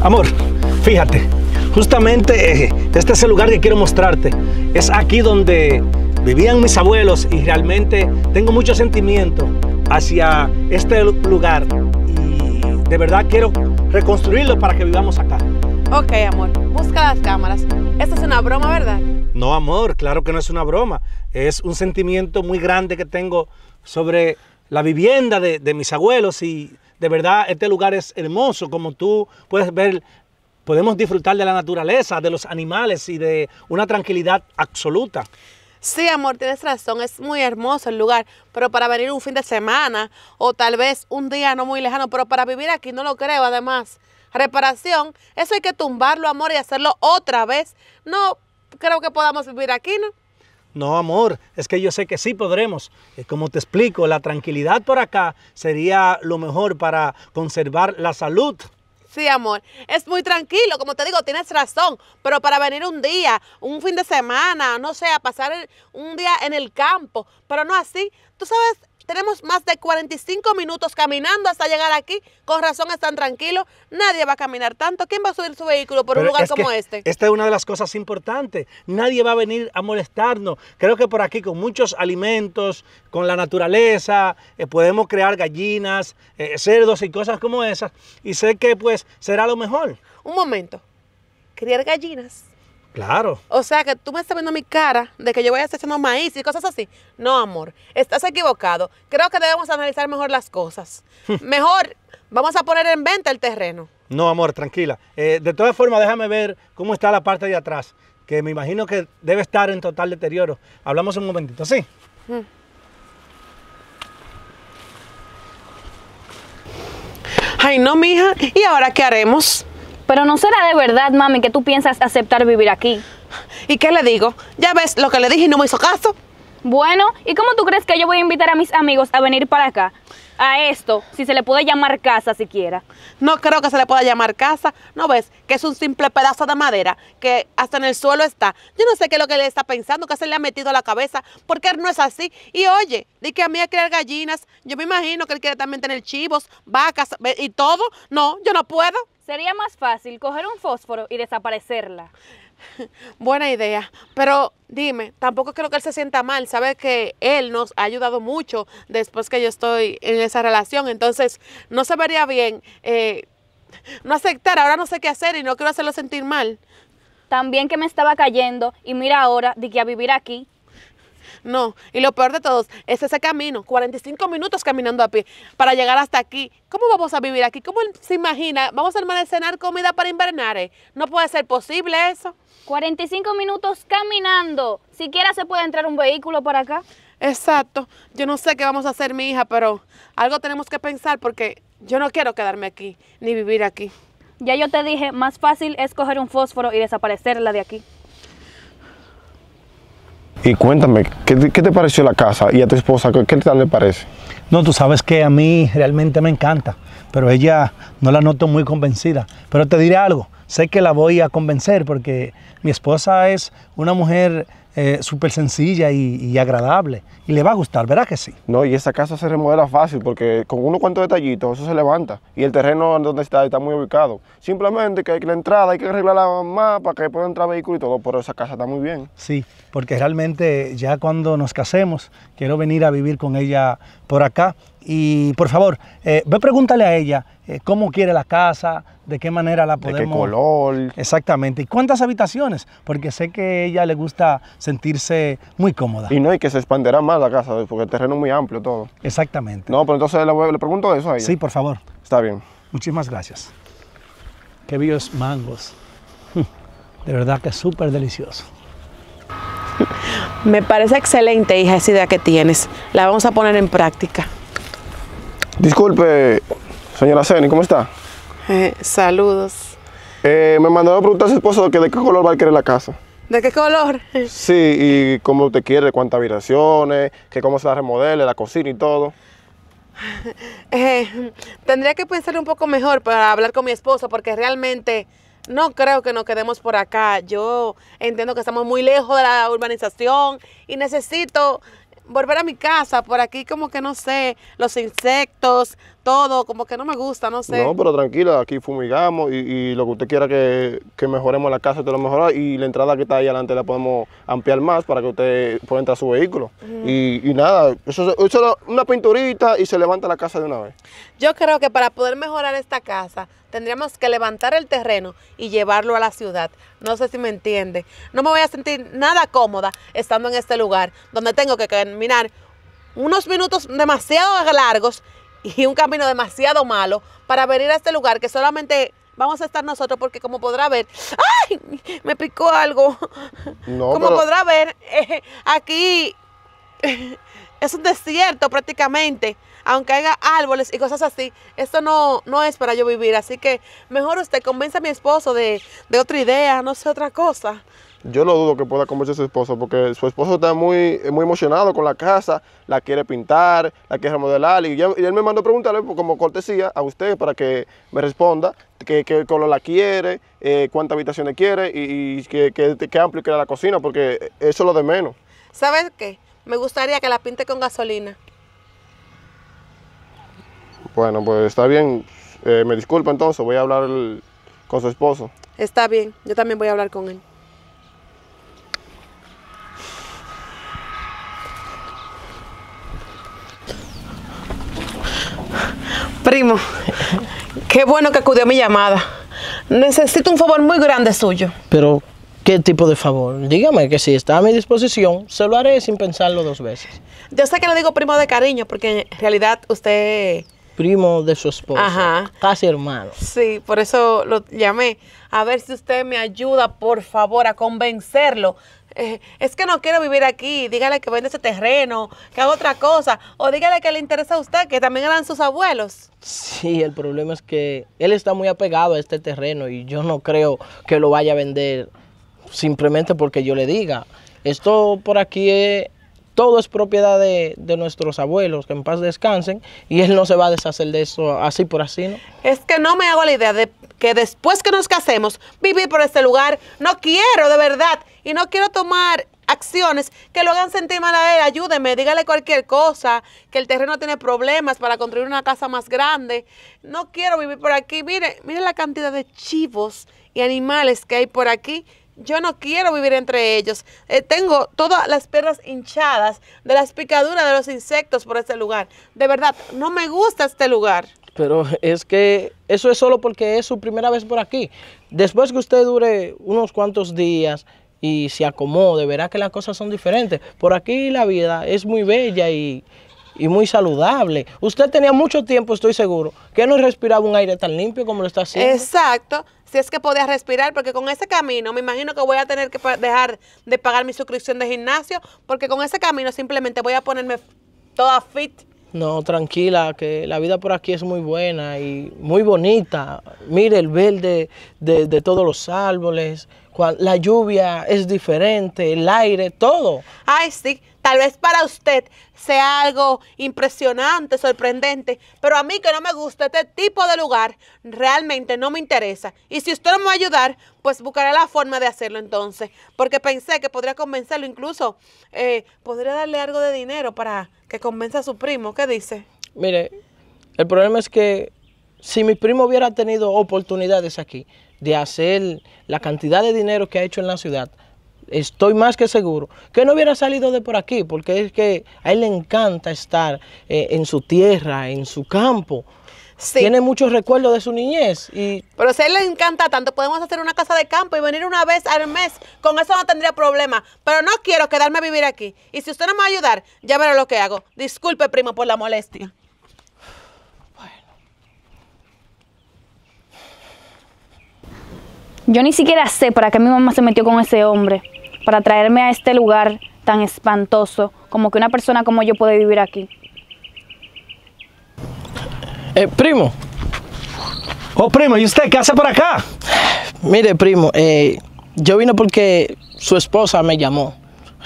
Amor, fíjate, justamente eh, este es el lugar que quiero mostrarte. Es aquí donde vivían mis abuelos y realmente tengo mucho sentimiento hacia este lugar y de verdad quiero reconstruirlo para que vivamos acá. Ok, amor, busca las cámaras. Esta es una broma, ¿verdad? No, amor, claro que no es una broma. Es un sentimiento muy grande que tengo sobre la vivienda de, de mis abuelos y de verdad, este lugar es hermoso, como tú puedes ver, podemos disfrutar de la naturaleza, de los animales y de una tranquilidad absoluta. Sí, amor, tienes razón, es muy hermoso el lugar, pero para venir un fin de semana o tal vez un día no muy lejano, pero para vivir aquí no lo creo además. Reparación, eso hay que tumbarlo, amor, y hacerlo otra vez. No creo que podamos vivir aquí, ¿no? No, amor, es que yo sé que sí podremos. Eh, como te explico, la tranquilidad por acá sería lo mejor para conservar la salud. Sí, amor, es muy tranquilo, como te digo, tienes razón, pero para venir un día, un fin de semana, no sé, a pasar un día en el campo, pero no así. Tú sabes tenemos más de 45 minutos caminando hasta llegar aquí. Con razón están tranquilos. Nadie va a caminar tanto. ¿Quién va a subir su vehículo por un lugar como este? Esta es una de las cosas importantes. Nadie va a venir a molestarnos. Creo que por aquí, con muchos alimentos, con la naturaleza, eh, podemos crear gallinas, eh, cerdos y cosas como esas. Y sé que pues será lo mejor. Un momento. Criar gallinas Claro. O sea, que tú me estás viendo mi cara de que yo voy a estar haciendo maíz y cosas así. No, amor, estás equivocado. Creo que debemos analizar mejor las cosas. Hmm. mejor, vamos a poner en venta el terreno. No, amor, tranquila. Eh, de todas formas, déjame ver cómo está la parte de atrás, que me imagino que debe estar en total deterioro. Hablamos un momentito, ¿sí? Hmm. Ay, no, mija. ¿Y ahora qué haremos? Pero no será de verdad, mami, que tú piensas aceptar vivir aquí. ¿Y qué le digo? Ya ves, lo que le dije y no me hizo caso. Bueno, ¿y cómo tú crees que yo voy a invitar a mis amigos a venir para acá? A esto, si se le puede llamar casa siquiera. No creo que se le pueda llamar casa. ¿No ves que es un simple pedazo de madera que hasta en el suelo está? Yo no sé qué es lo que le está pensando, qué se le ha metido a la cabeza, porque él no es así. Y oye, di que a mí a crear gallinas, yo me imagino que él quiere también tener chivos, vacas y todo. No, yo no puedo. Sería más fácil coger un fósforo y desaparecerla. Buena idea, pero dime, tampoco creo que él se sienta mal, sabe que él nos ha ayudado mucho después que yo estoy en esa relación, entonces no se vería bien eh, no aceptar, ahora no sé qué hacer y no quiero hacerlo sentir mal. También que me estaba cayendo y mira ahora de que a vivir aquí no, y lo peor de todos es ese camino, 45 minutos caminando a pie para llegar hasta aquí. ¿Cómo vamos a vivir aquí? ¿Cómo se imagina? ¿Vamos a almacenar comida para invernar? ¿eh? No puede ser posible eso. 45 minutos caminando. Siquiera se puede entrar un vehículo para acá. Exacto. Yo no sé qué vamos a hacer mi hija, pero algo tenemos que pensar porque yo no quiero quedarme aquí ni vivir aquí. Ya yo te dije, más fácil es coger un fósforo y desaparecerla de aquí. Y cuéntame, ¿qué te, pareció la casa y a tu esposa? ¿Qué, tal le parece? No, tú sabes que a mí realmente me encanta, pero ella no la noto muy convencida. Pero te diré algo, sé que la voy a convencer porque mi esposa es una mujer eh, súper sencilla y, agradable. Y le va a gustar, ¿verdad que sí? No, y esa casa se remodela fácil porque con unos cuantos detallitos eso se levanta. Y el terreno donde está está muy ubicado. Simplemente que hay que la entrada hay que arreglarla más para que pueda entrar vehículo y todo, pero esa casa está muy bien. Sí, porque realmente ya cuando nos casemos quiero venir a vivir con ella por acá y por favor, eh, ve pregúntale a ella eh, cómo quiere la casa, de qué manera la podemos... De qué color. Exactamente. ¿Y cuántas habitaciones? Porque sé que a ella le gusta sentirse muy cómoda. Y no, y que se expanderá más la casa, porque el terreno es muy amplio todo. Exactamente. No, pero entonces le, pregunto eso a ella. Sí, por favor. Está bien. Muchísimas gracias. Qué bellos mangos. De verdad que es súper delicioso. Me parece excelente, hija, esa idea que tienes. La vamos a poner en práctica. Disculpe, señora Ceni, ¿cómo está? Eh, saludos. Eh, me mandaron a preguntar a su esposo de qué color va a querer la casa. ¿De qué color? Sí, y cómo te quiere, cuántas vibraciones, que cómo se la remodela, la cocina y todo. Eh, tendría que pensar un poco mejor para hablar con mi esposo porque realmente no creo que nos quedemos por acá. Yo entiendo que estamos muy lejos de la urbanización y necesito volver a mi casa, por aquí como que no sé, los insectos, todo, como que no me gusta, no sé. No, pero tranquilo aquí fumigamos y, y lo que usted quiera que, mejoremos la casa, te lo mejora y la entrada que está ahí adelante la podemos ampliar más para que usted pueda entrar a su vehículo. y, y, nada, eso, eso es una pinturita y se levanta la casa de una vez. Yo creo que para poder mejorar esta casa, Tendríamos que levantar el terreno y llevarlo a la ciudad. No sé si me entiende. No me voy a sentir nada cómoda estando en este lugar donde tengo que caminar unos minutos demasiado largos y un camino demasiado malo para venir a este lugar que solamente vamos a estar nosotros porque como podrá ver, ¡ay! Me picó algo. No, como podrá ver, eh, aquí es un desierto prácticamente aunque haya árboles y cosas así, esto no, no es para yo vivir. Así que mejor usted convence a mi esposo de, otra idea, no sé, otra cosa. Yo lo dudo que pueda convencer a su esposo porque su esposo está muy, muy emocionado con la casa, la quiere pintar, la quiere remodelar y, él me mandó preguntarle pues, como cortesía a usted para que me responda qué, color la quiere, eh, cuántas habitaciones quiere y, que qué, qué, amplio quiere la cocina porque eso es lo de menos. ¿Sabes qué? Me gustaría que la pinte con gasolina. Bueno, pues está bien. Eh, me disculpa entonces, voy a hablar con su esposo. Está bien, yo también voy a hablar con él. Primo, qué bueno que acudió a mi llamada. Necesito un favor muy grande suyo. Pero, ¿qué tipo de favor? Dígame que si está a mi disposición, se lo haré sin pensarlo dos veces. Yo sé que le digo primo de cariño, porque en realidad usted primo de su esposa, casi hermano. Sí, por eso lo llamé. A ver si usted me ayuda, por favor, a convencerlo. Eh, es que no quiero vivir aquí, dígale que vende ese terreno, que haga otra cosa, o dígale que le interesa a usted, que también eran sus abuelos. Sí, el problema es que él está muy apegado a este terreno y yo no creo que lo vaya a vender simplemente porque yo le diga. Esto por aquí es todo es propiedad de, nuestros abuelos, que en paz descansen, y él no se va a deshacer de eso así por así, ¿no? Es que no me hago la idea de que después que nos casemos, vivir por este lugar, no quiero de verdad, y no quiero tomar acciones que lo hagan sentir mal a él, ayúdeme, dígale cualquier cosa, que el terreno tiene problemas para construir una casa más grande, no quiero vivir por aquí, mire, mire la cantidad de chivos y animales que hay por aquí yo no quiero vivir entre ellos. Eh, tengo todas las piernas hinchadas de las picaduras de los insectos por este lugar. De verdad, no me gusta este lugar. Pero es que eso es solo porque es su primera vez por aquí. Después que usted dure unos cuantos días y se acomode, verá que las cosas son diferentes. Por aquí la vida es muy bella y, y muy saludable. Usted tenía mucho tiempo, estoy seguro, que no respiraba un aire tan limpio como lo está haciendo. Exacto. Si es que podía respirar, porque con ese camino me imagino que voy a tener que dejar de pagar mi suscripción de gimnasio, porque con ese camino simplemente voy a ponerme toda fit. No, tranquila, que la vida por aquí es muy buena y muy bonita. Mire el verde de, todos los árboles, la lluvia es diferente, el aire, todo. Ay, sí, Tal vez para usted sea algo impresionante, sorprendente, pero a mí que no me gusta este tipo de lugar, realmente no me interesa. Y si usted me va a ayudar, pues buscaré la forma de hacerlo entonces, porque pensé que podría convencerlo, incluso eh, podría darle algo de dinero para que convenza a su primo. ¿Qué dice? Mire, el problema es que si mi primo hubiera tenido oportunidades aquí de hacer la cantidad de dinero que ha hecho en la ciudad, estoy más que seguro que no hubiera salido de por aquí, porque es que a él le encanta estar eh, en su tierra, en su campo. Tiene muchos recuerdos de su niñez. Y... Pero si a él le encanta tanto, podemos hacer una casa de campo y venir una vez al mes. Con eso no tendría problema. Pero no quiero quedarme a vivir aquí. Y si usted no me va a ayudar, ya verá lo que hago. Disculpe, primo, por la molestia. Bueno. Yo ni siquiera sé para qué mi mamá se metió con ese hombre para traerme a este lugar tan espantoso, como que una persona como yo puede vivir aquí. Eh, primo. Oh, primo, ¿y usted qué hace por acá? Mire, primo, eh, yo vine porque su esposa me llamó,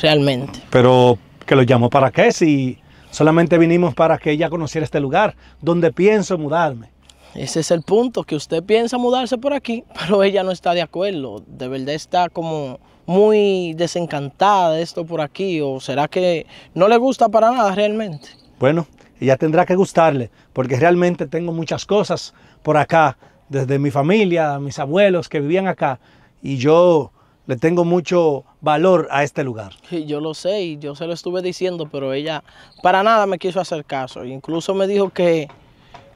realmente. Pero, ¿que lo llamó para qué? Si solamente vinimos para que ella conociera este lugar, donde pienso mudarme. Ese es el punto, que usted piensa mudarse por aquí, pero ella no está de acuerdo. De verdad está como muy desencantada de esto por aquí, o será que no le gusta para nada realmente. Bueno, ella tendrá que gustarle, porque realmente tengo muchas cosas por acá, desde mi familia, mis abuelos que vivían acá, y yo le tengo mucho valor a este lugar. yo lo sé y yo se lo estuve diciendo, pero ella para nada me quiso hacer caso. Incluso me dijo que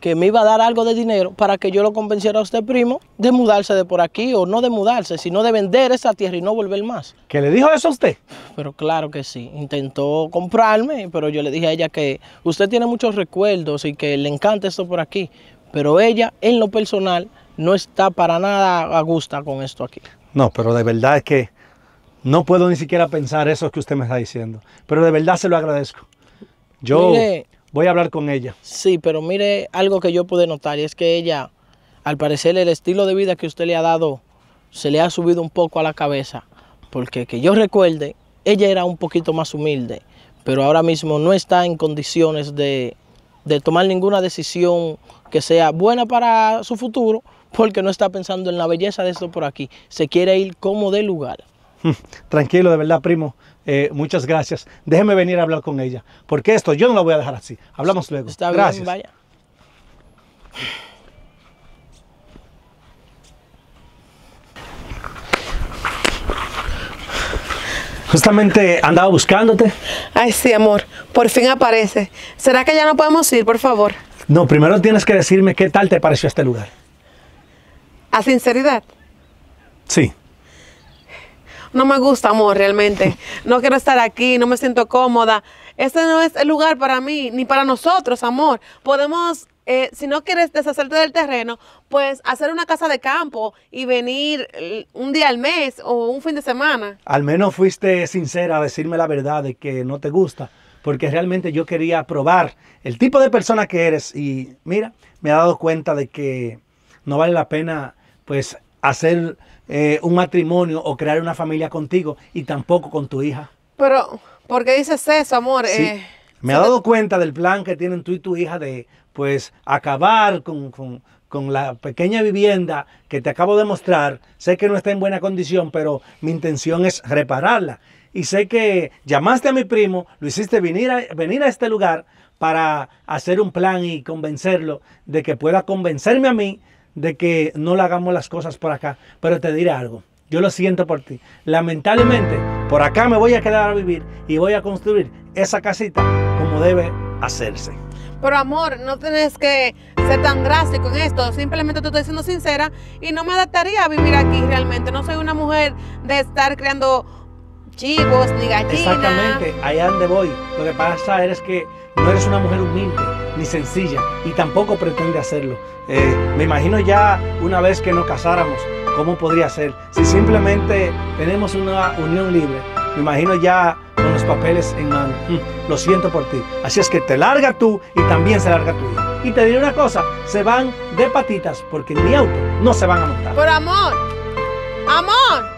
que me iba a dar algo de dinero para que yo lo convenciera a usted, primo, de mudarse de por aquí o no de mudarse, sino de vender esa tierra y no volver más. ¿Que le dijo eso a usted? Pero claro que sí. Intentó comprarme, pero yo le dije a ella que usted tiene muchos recuerdos y que le encanta esto por aquí. Pero ella, en lo personal, no está para nada a gusto con esto aquí. No, pero de verdad es que no puedo ni siquiera pensar eso que usted me está diciendo. Pero de verdad se lo agradezco. Yo. Voy a hablar con ella. Sí, pero mire algo que yo pude notar y es que ella, al parecer, el estilo de vida que usted le ha dado se le ha subido un poco a la cabeza. Porque que yo recuerde, ella era un poquito más humilde, pero ahora mismo no está en condiciones de, de tomar ninguna decisión que sea buena para su futuro, porque no está pensando en la belleza de esto por aquí. Se quiere ir como de lugar. Mm, tranquilo, de verdad, primo. Eh, muchas gracias. Déjeme venir a hablar con ella. Porque esto yo no lo voy a dejar así. Hablamos luego. gracias. vaya. Justamente andaba buscándote. Ay, sí, amor. Por fin aparece. ¿Será que ya no podemos ir, por favor? No, primero tienes que decirme qué tal te pareció este lugar. ¿A sinceridad? Sí no me gusta, amor, realmente. No quiero estar aquí, no me siento cómoda. Este no es el lugar para mí, ni para nosotros, amor. Podemos, eh, si no quieres deshacerte del terreno, pues hacer una casa de campo y venir eh, un día al mes o un fin de semana. Al menos fuiste sincera a decirme la verdad de que no te gusta, porque realmente yo quería probar el tipo de persona que eres y mira, me he dado cuenta de que no vale la pena pues hacer eh, un matrimonio o crear una familia contigo y tampoco con tu hija. Pero, ¿por qué dices eso, amor? Eh, Me he dado cuenta del plan que tienen tú y tu hija de, pues, acabar con, con, con, la pequeña vivienda que te acabo de mostrar. Sé que no está en buena condición, pero mi intención es repararla. Y sé que llamaste a mi primo, lo hiciste venir venir a este lugar para hacer un plan y convencerlo de que pueda convencerme a mí de que no le hagamos las cosas por acá, pero te diré algo. Yo lo siento por ti. Lamentablemente, por acá me voy a quedar a vivir y voy a construir esa casita como debe hacerse. Pero amor, no tienes que ser tan drástico en esto. Simplemente te estoy siendo sincera y no me adaptaría a vivir aquí realmente. No soy una mujer de estar creando chivos ni gallinas. Exactamente, allá donde voy. Lo que pasa es que no eres una mujer humilde ni sencilla y tampoco pretende hacerlo. Eh, me imagino ya una vez que nos casáramos, ¿cómo podría ser? Si simplemente tenemos una unión libre, me imagino ya con los papeles en mano. Hm, lo siento por ti. Así es que te larga tú y también se larga tu hija. Y te diré una cosa, se van de patitas porque en mi auto no se van a montar. Por amor, amor.